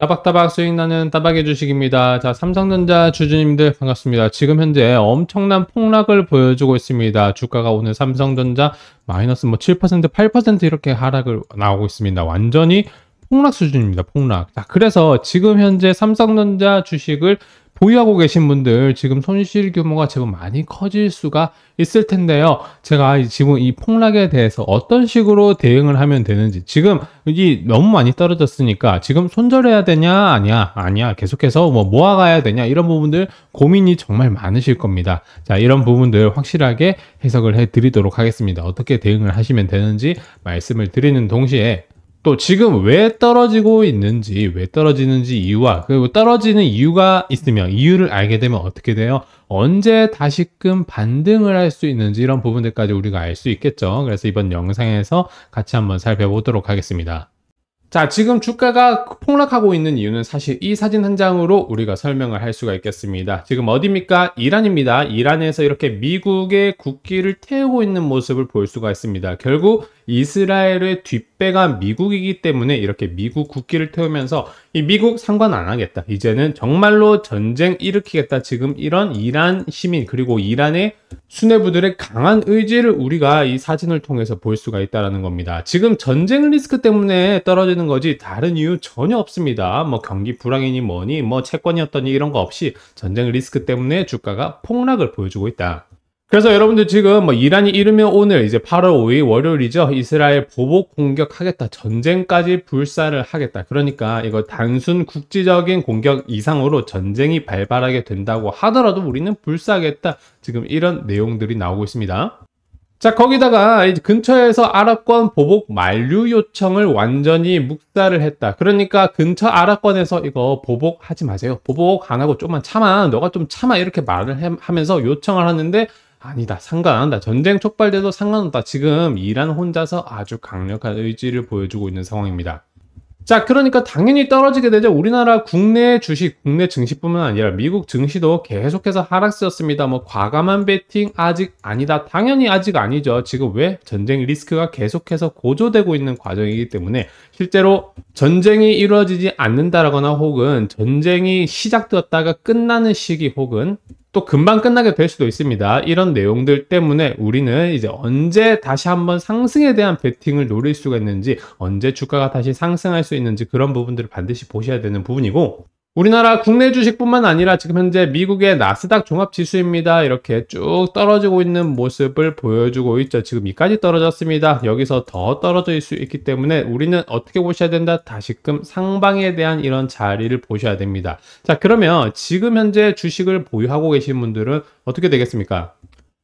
따박따박 수익나는 따박의 주식입니다. 자, 삼성전자 주주님들 반갑습니다. 지금 현재 엄청난 폭락을 보여주고 있습니다. 주가가 오늘 삼성전자 마이너스 뭐 7%, 8% 이렇게 하락을 나오고 있습니다. 완전히 폭락 수준입니다. 폭락. 자, 그래서 지금 현재 삼성전자 주식을 보유하고 계신 분들 지금 손실 규모가 제법 많이 커질 수가 있을 텐데요. 제가 지금 이 폭락에 대해서 어떤 식으로 대응을 하면 되는지 지금 이 너무 많이 떨어졌으니까 지금 손절해야 되냐 아니야 아니야 계속해서 뭐 모아가야 되냐 이런 부분들 고민이 정말 많으실 겁니다. 자 이런 부분들 확실하게 해석을 해드리도록 하겠습니다. 어떻게 대응을 하시면 되는지 말씀을 드리는 동시에 또 지금 왜 떨어지고 있는지 왜 떨어지는지 이유와 그리고 떨어지는 이유가 있으면 이유를 알게 되면 어떻게 돼요? 언제 다시금 반등을 할 수 있는지 이런 부분들까지 우리가 알 수 있겠죠. 그래서 이번 영상에서 같이 한번 살펴보도록 하겠습니다. 자 지금 주가가 폭락하고 있는 이유는 사실 이 사진 한 장으로 우리가 설명을 할 수가 있겠습니다 지금 어디입니까 이란입니다 이란에서 이렇게 미국의 국기를 태우고 있는 모습을 볼 수가 있습니다 결국 이스라엘의 뒷배가 미국이기 때문에 이렇게 미국 국기를 태우면서 이 미국 상관 안 하겠다. 이제는 정말로 전쟁 일으키겠다. 지금 이런 이란 시민 그리고 이란의 수뇌부들의 강한 의지를 우리가 이 사진을 통해서 볼 수가 있다라는 겁니다. 지금 전쟁 리스크 때문에 떨어지는 거지 다른 이유 전혀 없습니다. 뭐 경기 불황이니 뭐니 뭐 채권이었더니 이런 거 없이 전쟁 리스크 때문에 주가가 폭락을 보여주고 있다. 그래서 여러분들 지금 뭐 이란이 이르면 오늘 이제 8월 5일 월요일이죠. 이스라엘 보복 공격하겠다. 전쟁까지 불사를 하겠다. 그러니까 이거 단순 국지적인 공격 이상으로 전쟁이 발발하게 된다고 하더라도 우리는 불사하겠다. 지금 이런 내용들이 나오고 있습니다. 자 거기다가 근처에서 아랍권 보복 만류 요청을 완전히 묵살을 했다 그러니까 근처 아랍권에서 이거 보복하지 마세요 보복 안 하고 좀만 참아 너가 좀 참아 이렇게 말을 하면서 요청을 하는데 아니다 상관 안 한다 전쟁 촉발돼도 상관없다 지금 이란 혼자서 아주 강력한 의지를 보여주고 있는 상황입니다 자 그러니까 당연히 떨어지게 되죠 우리나라 국내 주식 국내 증시뿐만 아니라 미국 증시도 계속해서 하락세였습니다 뭐 과감한 베팅 아직 아니다 당연히 아직 아니죠 지금 왜 전쟁 리스크가 계속해서 고조되고 있는 과정이기 때문에 실제로 전쟁이 이루어지지 않는다라거나 혹은 전쟁이 시작되었다가 끝나는 시기 혹은 또 금방 끝나게 될 수도 있습니다. 이런 내용들 때문에 우리는 이제 언제 다시 한번 상승에 대한 베팅을 노릴 수가 있는지, 언제 주가가 다시 상승할 수 있는지 그런 부분들을 반드시 보셔야 되는 부분이고, 우리나라 국내 주식뿐만 아니라 지금 현재 미국의 나스닥 종합지수입니다. 이렇게 쭉 떨어지고 있는 모습을 보여주고 있죠. 지금 이까지 떨어졌습니다. 여기서 더 떨어질 수 있기 때문에 우리는 어떻게 보셔야 된다? 다시금 상방에 대한 이런 자리를 보셔야 됩니다. 자 그러면 지금 현재 주식을 보유하고 계신 분들은 어떻게 되겠습니까?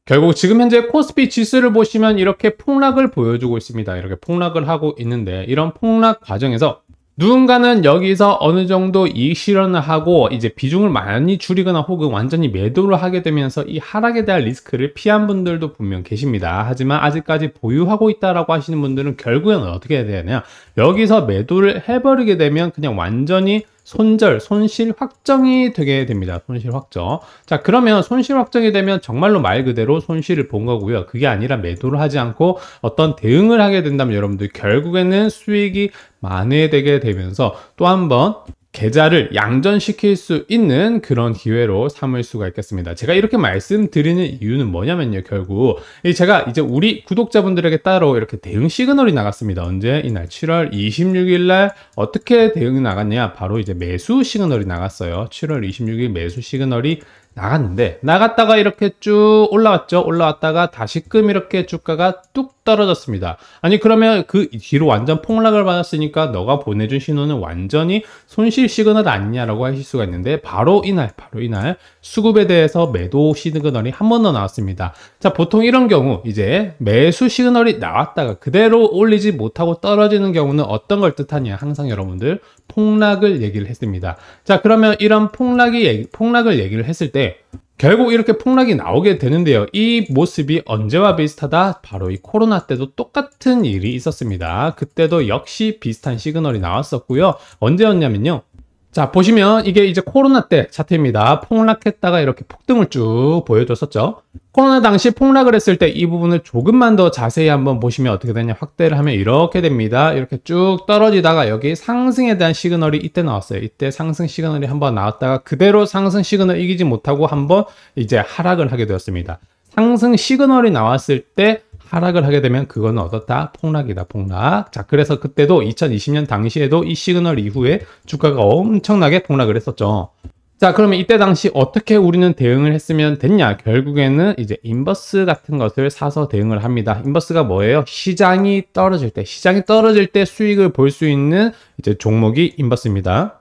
결국 지금 현재 코스피 지수를 보시면 이렇게 폭락을 보여주고 있습니다. 이렇게 폭락을 하고 있는데 이런 폭락 과정에서 누군가는 여기서 어느 정도 이익 실현을 하고 이제 비중을 많이 줄이거나 혹은 완전히 매도를 하게 되면서 이 하락에 대한 리스크를 피한 분들도 분명 계십니다. 하지만 아직까지 보유하고 있다라고 하시는 분들은 결국에는 어떻게 해야 되냐? 여기서 매도를 해버리게 되면 그냥 완전히 손절, 손실 확정이 되게 됩니다. 손실 확정. 자, 그러면 손실 확정이 되면 정말로 말 그대로 손실을 본 거고요. 그게 아니라 매도를 하지 않고 어떤 대응을 하게 된다면 여러분들 결국에는 수익이 만회되게 되면서 또한번 계좌를 양전시킬 수 있는 그런 기회로 삼을 수가 있겠습니다. 제가 이렇게 말씀드리는 이유는 뭐냐면요. 결국 제가 이제 우리 구독자분들에게 따로 이렇게 대응 시그널이 나갔습니다. 언제? 이날 7월 26일 날 어떻게 대응이 나갔냐? 바로 이제 매수 시그널이 나갔어요. 7월 26일 매수 시그널이 나갔는데 나갔다가 이렇게 쭉 올라왔죠 올라왔다가 다시금 이렇게 주가가 뚝 떨어졌습니다 아니 그러면 그 뒤로 완전 폭락을 받았으니까 너가 보내준 신호는 완전히 손실 시그널 아니냐라고 하실 수가 있는데 바로 이날 바로 이날 수급에 대해서 매도 시그널이 한 번 더 나왔습니다 자 보통 이런 경우 이제 매수 시그널이 나왔다가 그대로 올리지 못하고 떨어지는 경우는 어떤 걸 뜻하냐 항상 여러분들 폭락을 얘기를 했습니다 자 그러면 이런 폭락이 폭락을 얘기를 했을 때 결국 이렇게 폭락이 나오게 되는데요. 이 모습이 언제와 비슷하다? 바로 이 코로나 때도 똑같은 일이 있었습니다. 그때도 역시 비슷한 시그널이 나왔었고요. 언제였냐면요. 자, 보시면 이게 이제 코로나 때차트입니다 폭락했다가 이렇게 폭등을 쭉 보여줬었죠. 코로나 당시 폭락을 했을 때 이 부분을 조금만 더 자세히 한번 보시면 어떻게 되냐. 확대를 하면 이렇게 됩니다. 이렇게 쭉 떨어지다가 여기 상승에 대한 시그널이 이때 나왔어요. 이때 상승 시그널이 한번 나왔다가 그대로 상승 시그널 이기지 못하고 한번 이제 하락을 하게 되었습니다. 상승 시그널이 나왔을 때 하락을 하게 되면 그건 얻었다 폭락이다 폭락 자 그래서 그때도 2020년 당시에도 이 시그널 이후에 주가가 엄청나게 폭락을 했었죠 자 그러면 이때 당시 어떻게 우리는 대응을 했으면 됐냐 결국에는 이제 인버스 같은 것을 사서 대응을 합니다 인버스가 뭐예요 시장이 떨어질 때 시장이 떨어질 때 수익을 볼 수 있는 이제 종목이 인버스입니다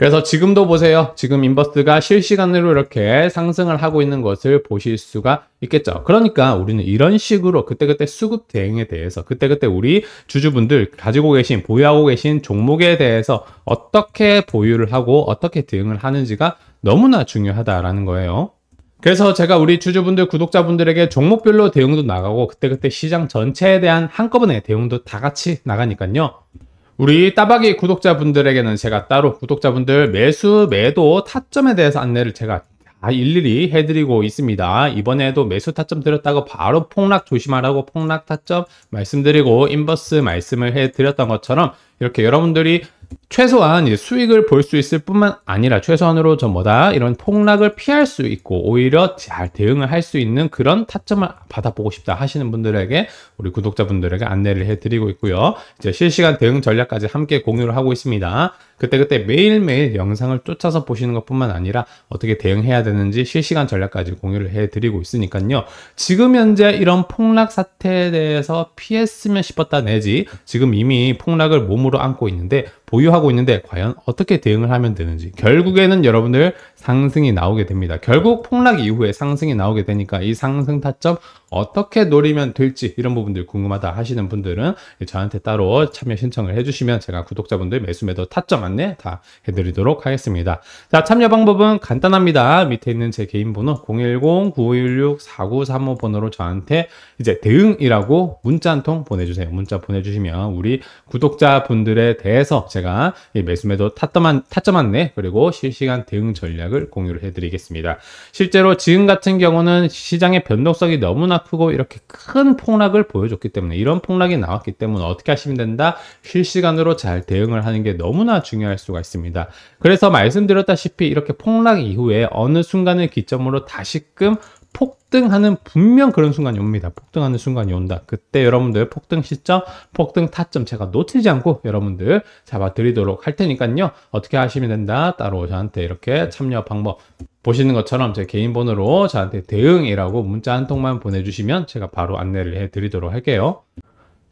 그래서 지금도 보세요. 지금 인버스가 실시간으로 이렇게 상승을 하고 있는 것을 보실 수가 있겠죠. 그러니까 우리는 이런 식으로 그때그때 수급 대응에 대해서 그때그때 우리 주주분들 가지고 계신 보유하고 계신 종목에 대해서 어떻게 보유를 하고 어떻게 대응을 하는지가 너무나 중요하다라는 거예요. 그래서 제가 우리 주주분들, 구독자분들에게 종목별로 대응도 나가고 그때그때 시장 전체에 대한 한꺼번에 대응도 다 같이 나가니까요. 우리 따박이 구독자분들에게는 제가 따로 구독자분들 매수 매도 타점에 대해서 안내를 제가 다 일일이 해드리고 있습니다. 이번에도 매수 타점 드렸다고 바로 폭락 조심하라고 폭락 타점 말씀드리고 인버스 말씀을 해드렸던 것처럼 이렇게 여러분들이 최소한 수익을 볼 수 있을 뿐만 아니라 최소한으로 저 뭐다 이런 폭락을 피할 수 있고 오히려 잘 대응을 할 수 있는 그런 타점을 받아보고 싶다 하시는 분들에게 우리 구독자분들에게 안내를 해드리고 있고요. 이제 실시간 대응 전략까지 함께 공유를 하고 있습니다. 그때그때 매일매일 영상을 쫓아서 보시는 것뿐만 아니라 어떻게 대응해야 되는지 실시간 전략까지 공유를 해드리고 있으니까요. 지금 현재 이런 폭락 사태에 대해서 피했으면 싶었다 내지 지금 이미 폭락을 몸으로 안고 있는데 보유하고 하고 있는데 과연 어떻게 대응을 하면 되는지 결국에는 여러분들 상승이 나오게 됩니다. 결국 폭락 이후에 상승이 나오게 되니까 이 상승 타점 어떻게 노리면 될지 이런 부분들 궁금하다 하시는 분들은 저한테 따로 참여 신청을 해주시면 제가 구독자분들 매수 매도 타점 안내 다 해드리도록 하겠습니다. 자 참여 방법은 간단합니다. 밑에 있는 제 개인 번호 010-9516-4935 번호로 저한테 이제 대응이라고 문자 한 통 보내주세요. 문자 보내주시면 우리 구독자분들에 대해서 제가 매수 매도 타점, 타점 안내 그리고 실시간 대응 전략을 공유를 해드리겠습니다. 실제로 지금 같은 경우는 시장의 변동성이 너무나 아프고 이렇게 큰 폭락을 보여줬기 때문에 이런 폭락이 나왔기 때문에 어떻게 하시면 된다? 실시간으로 잘 대응을 하는 게 너무나 중요할 수가 있습니다. 그래서 말씀드렸다시피 이렇게 폭락 이후에 어느 순간을 기점으로 다시금 폭등하는 분명 그런 순간이 옵니다. 폭등하는 순간이 온다. 그때 여러분들 폭등 시점, 폭등 타점 제가 놓치지 않고 여러분들 잡아드리도록 할 테니까요. 어떻게 하시면 된다. 따로 저한테 이렇게 참여 방법 보시는 것처럼 제 개인 번호로 저한테 대응이라고 문자 한 통만 보내주시면 제가 바로 안내를 해드리도록 할게요.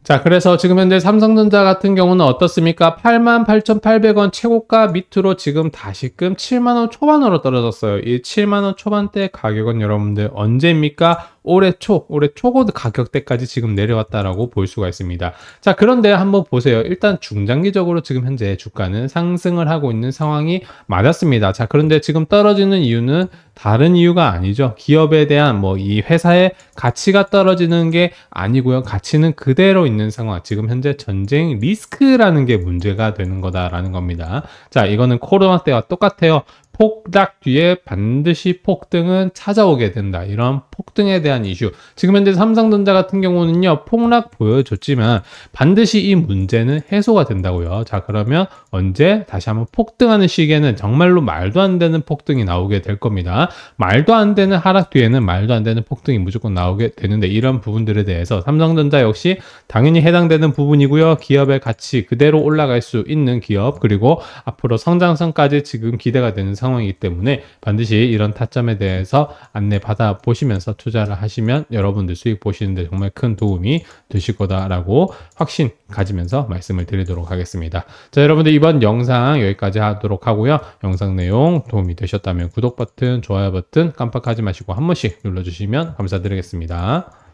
자 그래서 지금 현재 삼성전자 같은 경우는 어떻습니까? 88,800원 최고가 밑으로 지금 다시금 7만원 초반으로 떨어졌어요. 이 7만원 초반대 가격은 여러분들 언제입니까? 올해 초, 올해 초고도 가격대까지 지금 내려왔다라고 볼 수가 있습니다. 자, 그런데 한번 보세요. 일단 중장기적으로 지금 현재 주가는 상승을 하고 있는 상황이 맞았습니다. 자, 그런데 지금 떨어지는 이유는 다른 이유가 아니죠. 기업에 대한 뭐 이 회사의 가치가 떨어지는 게 아니고요. 가치는 그대로 있는 상황. 지금 현재 전쟁 리스크라는 게 문제가 되는 거다라는 겁니다. 자, 이거는 코로나 때와 똑같아요. 폭락 뒤에 반드시 폭등은 찾아오게 된다. 이런 폭등에 대한 이슈. 지금 현재 삼성전자 같은 경우는요. 폭락 보여줬지만 반드시 이 문제는 해소가 된다고요. 자 그러면 언제 다시 한번 폭등하는 시기에는 정말로 말도 안 되는 폭등이 나오게 될 겁니다. 말도 안 되는 하락 뒤에는 말도 안 되는 폭등이 무조건 나오게 되는데 이런 부분들에 대해서 삼성전자 역시 당연히 해당되는 부분이고요. 기업의 가치 그대로 올라갈 수 있는 기업 그리고 앞으로 성장성까지 지금 기대가 되는 상황 상황이기 때문에 반드시 이런 타점에 대해서 안내 받아 보시면서 투자를 하시면 여러분들 수익 보시는데 정말 큰 도움이 되실 거다라고 확신 가지면서 말씀을 드리도록 하겠습니다. 자, 여러분들 이번 영상 여기까지 하도록 하고요. 영상 내용 도움이 되셨다면 구독 버튼, 좋아요 버튼 깜빡하지 마시고 한 번씩 눌러주시면 감사드리겠습니다.